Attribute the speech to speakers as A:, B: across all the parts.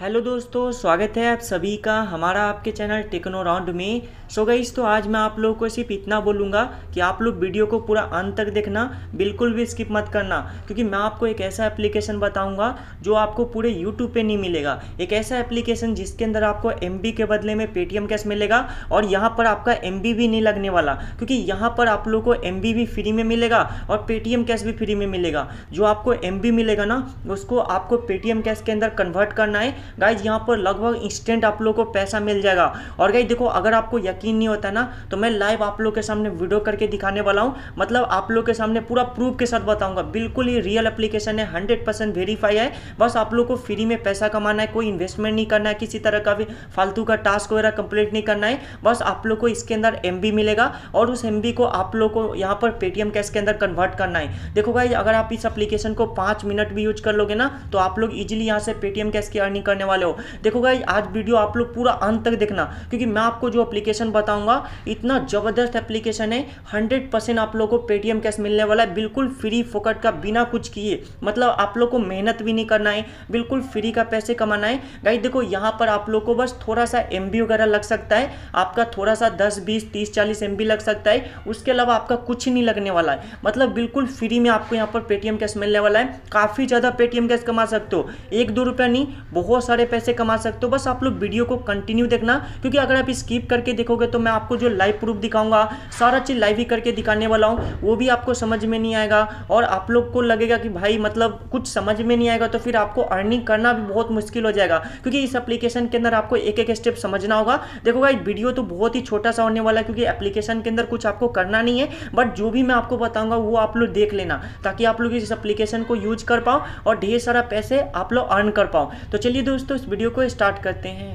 A: hello दोस्तों स्वागत है आप सभी का हमारा आपके चैनल टेक्नो राउंड में सो गई तो आज मैं आप लोगों को सिर्फ इतना बोलूँगा कि आप लोग वीडियो को पूरा अंत तक देखना बिल्कुल भी स्किप मत करना क्योंकि मैं आपको एक ऐसा एप्लीकेशन बताऊँगा जो आपको पूरे यूट्यूब पे नहीं मिलेगा एक ऐसा एप्लीकेशन जिसके अंदर आपको एम के बदले में पेटीएम कैश मिलेगा और यहाँ पर आपका एम भी नहीं लगने वाला क्योंकि यहाँ पर आप लोग को एम भी फ्री में मिलेगा और पेटीएम कैश भी फ्री में मिलेगा जो आपको एम मिलेगा ना उसको आपको पेटीएम कैश के अंदर कन्वर्ट करना है गाइज यहाँ पर लगभग इंस्टेंट आप लोग को पैसा मिल जाएगा और गाइज देखो अगर आपको यकीन नहीं होता ना तो मैं लाइव आप लोग के सामने वीडियो करके दिखाने वाला हूँ मतलब आप लोग के सामने पूरा प्रूफ के साथ बताऊंगा बिल्कुल ही रियल एप्लीकेशन है हंड्रेड परसेंट वेरीफाई है बस आप लोग को फ्री में पैसा कमाना है कोई इन्वेस्टमेंट नहीं करना है किसी तरह का भी फालतू का टास्क वगैरह कंप्लीट नहीं करना है बस आप लोग को इसके अंदर एम मिलेगा और उस एम को आप लोग को यहाँ पर पेटीएम कैश के अंदर कन्वर्ट करना है देखो गाइज अगर आप इस एप्लीकेशन को पाँच मिनट भी यूज कर लोगे ना तो आप लोग इजिली यहाँ से पेटीएम कैश की अर्निंग करने वाले हो देखो भाई आज वीडियो आप लोग पूरा अंत तक देखना क्योंकि मैं आपको जो एप्लीकेशन बताऊंगा इतना ज़बरदस्त एप्लीकेशन है हंड्रेड परसेंट आप लोग को पेटीएम कैश मिलने वाला है बिल्कुल फ्री फोकट का बिना कुछ किए मतलब आप लोग को मेहनत भी नहीं करना है बिल्कुल फ्री का पैसे कमाना है भाई देखो यहाँ पर आप लोग को बस थोड़ा सा एम वगैरह लग सकता है आपका थोड़ा सा दस बीस तीस चालीस एम लग सकता है उसके अलावा आपका कुछ नहीं लगने वाला है मतलब बिल्कुल फ्री में आपको यहाँ पर पेटीएम कैश मिलने वाला है काफ़ी ज़्यादा पेटीएम कैश कमा सकते हो एक दो रुपया नहीं बहुत बहुत सारे पैसे कमा सकते हो बस आप लोग वीडियो को कंटिन्यू देखना क्योंकि अगर आप स्किप करके देखोगे तो मैं आपको जो लाइव प्रूफ दिखाऊंगा सारा चीज़ लाइव ही करके दिखाने वाला हूँ वो भी आपको समझ में नहीं आएगा और आप लोग को लगेगा कि भाई मतलब कुछ समझ में नहीं आएगा तो फिर आपको अर्निंग करना भी बहुत मुश्किल हो जाएगा क्योंकि इस एप्लीकेशन के अंदर आपको एक एक स्टेप समझना होगा देखो भाई वीडियो तो बहुत ही छोटा सा होने वाला है क्योंकि एप्लीकेशन के अंदर कुछ आपको करना नहीं है बट जो भी मैं आपको बताऊंगा वो आप लोग देख लेना ताकि आप लोग इस एप्लीकेशन को यूज कर पाओ और ढेर सारा पैसे आप लोग अर्न कर पाओ तो चलिए दोस्तों इस वीडियो को स्टार्ट करते हैं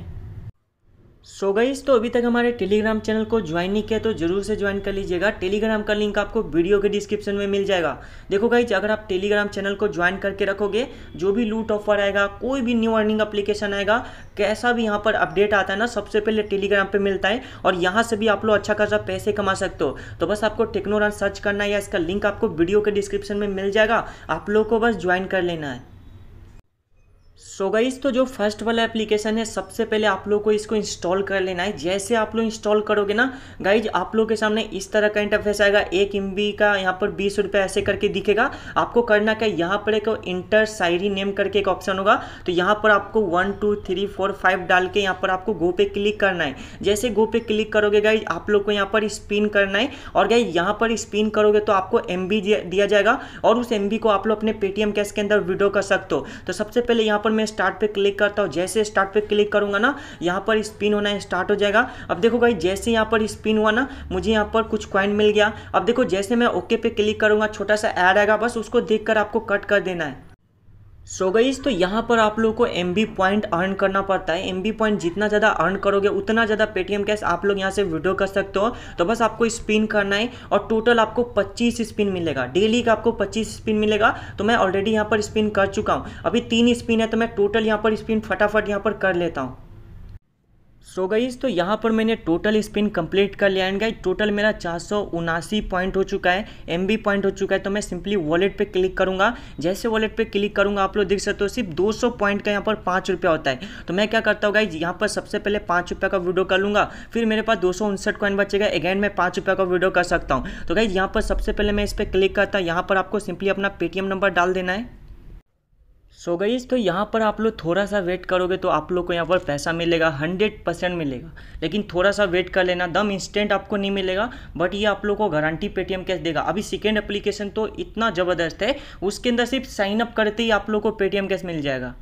A: सो गईस तो अभी तक हमारे टेलीग्राम चैनल को ज्वाइन नहीं किया तो जरूर से ज्वाइन कर लीजिएगा टेलीग्राम का लिंक आपको वीडियो के डिस्क्रिप्शन में मिल जाएगा देखो गाइज अगर आप टेलीग्राम चैनल को ज्वाइन करके रखोगे जो भी लूट ऑफर आएगा कोई भी न्यू अर्निंग एप्लीकेशन आएगा कैसा भी यहाँ पर अपडेट आता है ना सबसे पहले टेलीग्राम पर मिलता है और यहाँ से भी आप लोग अच्छा खासा पैसे कमा सकते हो तो बस आपको टेक्नोरान सर्च करना है या इसका लिंक आपको वीडियो के डिस्क्रिप्शन में मिल जाएगा आप लोग को बस ज्वाइन कर लेना है सो so गाइस तो जो फर्स्ट वाला एप्लीकेशन है सबसे पहले आप लोग को इसको इंस्टॉल कर लेना है जैसे आप लोग इंस्टॉल करोगे ना गाइज आप लोग के सामने इस तरह का इंटरफेस आएगा एक एम का यहाँ पर बीस रुपये ऐसे करके दिखेगा आपको करना क्या यहाँ पर एक इंटर साइरी नेम करके एक ऑप्शन होगा तो यहाँ पर आपको one two three four five डाल के यहाँ पर आपको गो पे क्लिक करना है जैसे गो पे क्लिक करोगे गाइज आप लोग को यहाँ पर स्पिन करना है और गाइज यहाँ पर स्पिन करोगे तो आपको एम दिया जाएगा और उस एम को आप लोग अपने पेटीएम कैश के अंदर विड्रो कर सकते हो तो सबसे पहले यहाँ पर मैं स्टार्ट पे क्लिक करता हूँ जैसे स्टार्ट पे क्लिक करूंगा ना यहाँ पर स्पिन होना स्टार्ट हो जाएगा अब देखो भाई जैसे यहाँ पर स्पिन हुआ ना मुझे यहाँ पर कुछ क्वाइन मिल गया अब देखो जैसे मैं ओके पे क्लिक करूंगा छोटा सा ऐड आएगा बस उसको देख आपको कट कर देना है सो so गईज तो यहाँ पर आप लोग को एम बी पॉइंट अर्न करना पड़ता है एम बी पॉइंट जितना ज़्यादा अर्न करोगे उतना ज़्यादा पेटीएम कैश आप लोग यहाँ से वीडियो कर सकते हो तो बस आपको स्पिन करना है और टोटल आपको 25 स्पिन मिलेगा डेली का आपको 25 स्पिन मिलेगा तो मैं ऑलरेडी यहाँ पर स्पिन कर चुका हूँ अभी तीन स्पिन है तो मैं टोटल यहाँ पर स्पिन फटाफट यहाँ पर कर लेता हूँ सो गई गईज तो यहाँ पर मैंने टोटल स्पिन कंप्लीट कर लिया एंड गाइज टोटल मेरा चार पॉइंट हो चुका है एम पॉइंट हो चुका है तो मैं सिंपली वॉलेट पे क्लिक करूँगा जैसे वॉलेट पे क्लिक करूँगा आप लोग देख सकते हो सिर्फ 200 पॉइंट का यहाँ पर पाँच रुपया होता है तो मैं क्या करता हूँ गाइज यहाँ पर सबसे पहले पाँच रुपये का वीडियो कर लूँगा फिर मेरे पास दो सौ कॉइन बचेगा अगैन मैं पाँच रुपये का वीडियो कर सकता हूँ तो गाइज यहाँ पर सबसे पहले मैं इस पर क्लिक करता हूँ यहाँ पर आपको सिंपली अपना पेटीएम नंबर डाल देना है सो so गई तो यहाँ पर आप लोग थोड़ा सा वेट करोगे तो आप लोग को यहाँ पर पैसा मिलेगा हंड्रेड परसेंट मिलेगा लेकिन थोड़ा सा वेट कर लेना दम इंस्टेंट आपको नहीं मिलेगा बट ये आप लोग को गारंटी पेटीएम कैश देगा अभी सेकेंड एप्लीकेशन तो इतना ज़बरदस्त है उसके अंदर सिर्फ साइनअप करते ही आप लोग को पेटीएम कैश मिल जाएगा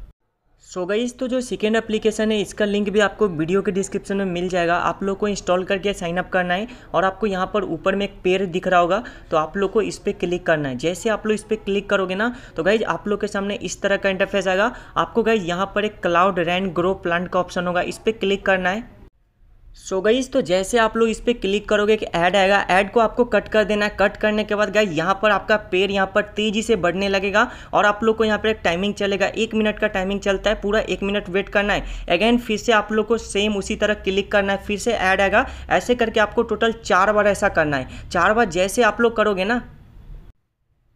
A: सो गई तो जो सेकेंड एप्लीकेशन है इसका लिंक भी आपको वीडियो के डिस्क्रिप्शन में मिल जाएगा आप लोग को इंस्टॉल करके साइनअप करना है और आपको यहाँ पर ऊपर में एक पेड़ दिख रहा होगा तो आप लोग को इस पर क्लिक करना है जैसे आप लोग इस पर क्लिक करोगे ना तो गाइज आप लोग के सामने इस तरह का इंटरफेस आएगा आपको गाइज यहाँ पर एक क्लाउड रैंड ग्रो प्लांट का ऑप्शन होगा इस पर क्लिक करना है सो so गईज तो जैसे आप लोग इस पर क्लिक करोगे कि ऐड आएगा ऐड को आपको कट कर देना है कट करने के बाद गए यहाँ पर आपका पेड़ यहाँ पर तेजी से बढ़ने लगेगा और आप लोग को यहाँ पर एक टाइमिंग चलेगा एक मिनट का टाइमिंग चलता है पूरा एक मिनट वेट करना है अगेन फिर से आप लोग को सेम उसी तरह क्लिक करना है फिर से ऐड आएगा ऐसे करके आपको टोटल चार बार ऐसा करना है चार बार जैसे आप लोग करोगे ना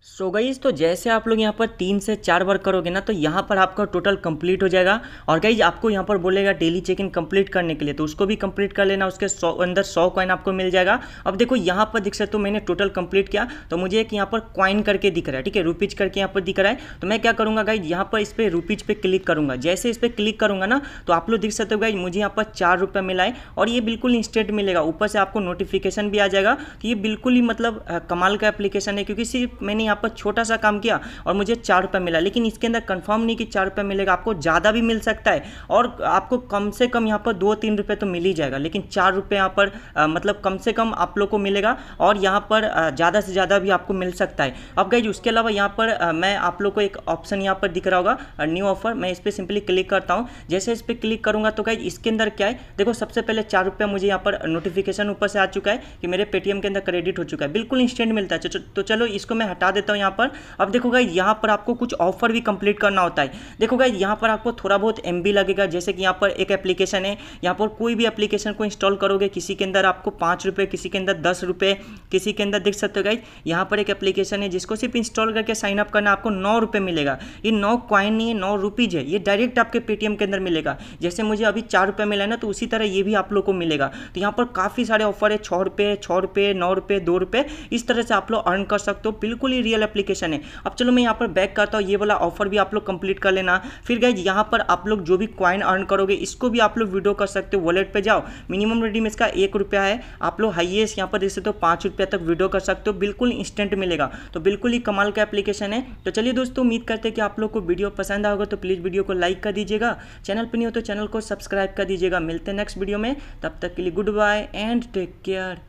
A: सो so गईज तो जैसे आप लोग यहाँ पर तीन से चार बार करोगे ना तो यहाँ पर आपका टोटल कंप्लीट हो जाएगा और गाइज आपको यहाँ पर बोलेगा डेली चेक इन कंप्लीट करने के लिए तो उसको भी कंप्लीट कर लेना उसके सौ अंदर सौ कॉइन आपको मिल जाएगा अब देखो यहाँ पर दिख सकते हो मैंने टोटल कंप्लीट किया तो मुझे एक यहाँ पर कॉइन करके दिख रहा है ठीक है रूपीज करके यहाँ पर दिख रहा है तो मैं क्या करूँगा गाइज यहाँ पर इस पर रूपीज पर क्लिक करूँगा जैसे इस पर क्लिक करूँगा ना तो आप लोग दिख सकते हो गाइज मुझे यहाँ पर चार रुपये मिला है और ये बिल्कुल इंस्टेंट मिलेगा ऊपर से आपको नोटिफिकेशन भी आ जाएगा कि ये बिल्कुल ही मतलब कमाल का एप्लीकेशन है क्योंकि सिर्फ मैंने यहाँ पर छोटा सा काम किया और मुझे चार रुपये मिला लेकिन इसके अंदर कन्फर्म नहीं कि चार रुपये मिलेगा आपको ज़्यादा भी मिल सकता है और आपको कम से कम यहाँ पर दो तीन रुपये तो मिल ही जाएगा लेकिन चार रुपये यहाँ पर आ, मतलब कम से कम आप लोग को मिलेगा और यहाँ पर ज़्यादा से ज़्यादा भी आपको मिल सकता है अब गई उसके अलावा यहाँ पर आ, मैं आप लोग को एक ऑप्शन यहाँ पर दिख रहा होगा न्यू ऑफर मैं इस पर सिंपली क्लिक करता हूँ जैसे इस पर क्लिक करूँगा तो गई इसके अंदर क्या है देखो सबसे पहले चार रुपये मुझे यहाँ पर नोटिफिकेशन ऊपर से आ चुका है कि मेरे पेटीएम के अंदर क्रेडिट हो चुका है बिल्कुल इंस्टेंट मिलता है तो, तो चलो इसको मैं हटा देता हूँ यहाँ पर अब देखो गाइज यहाँ पर आपको कुछ ऑफर भी कंप्लीट करना होता है देखो गाइज यहाँ पर आपको थोड़ा बहुत एम लगेगा जैसे कि यहाँ पर एक एप्लीकेशन है यहाँ पर कोई भी एप्लीकेशन को इंस्टॉल करोगे किसी के अंदर आपको पाँच किसी के अंदर दस किसी के अंदर देख सकते हो गाइज यहाँ पर एक एप्लीकेशन है जिसको सिर्फ इंस्टॉल करके साइन अप करना आपको नौ मिलेगा ये नौ क्वाइन नहीं है नौ रुपीज़ है ये डायरेक्ट आपके पेटीएम के अंदर मिलेगा जैसे मुझे अभी चार रुपये मिला है ना तो उसी तरह ये भी आप लोगों को मिलेगा तो यहाँ पर काफ़ी सारे ऑफर है छः रुपये छः रुपये नौ रुपये दो रुपये इस तरह से आप लोग अर्न कर सकते हो बिल्कुल ही रियल एप्लीकेशन है अब चलो मैं यहाँ पर बैक करता हूँ ये वाला ऑफर भी आप लोग कंप्लीट कर लेना फिर गाइज यहाँ पर आप लोग जो भी क्वाइन अर्न करोगे इसको भी आप लोग विड्रो कर सकते हो वॉलेट पर जाओ मिनिमम रेडीम इसका एक रुपया है आप लोग हाइएस्ट यहाँ पर जैसे तो पाँच रुपया तक विड्रो कर सकते हो बिल्कुल इंस्टेंट मिलेगा तो बिल्कुल ही कमाल का एप्लीकेशन है तो चलिए दोस्तों उम्मीद करते हैं कि आप लोग को वीडियो पसंद आएगा तो प्लीज़ वीडियो को लाइक कर दीजिएगा चैनल पर नहीं हो तो चैनल को सब्सक्राइब कर दीजिएगा मिलते हैं नेक्स्ट वीडियो में तब तक के लिए good bye and take care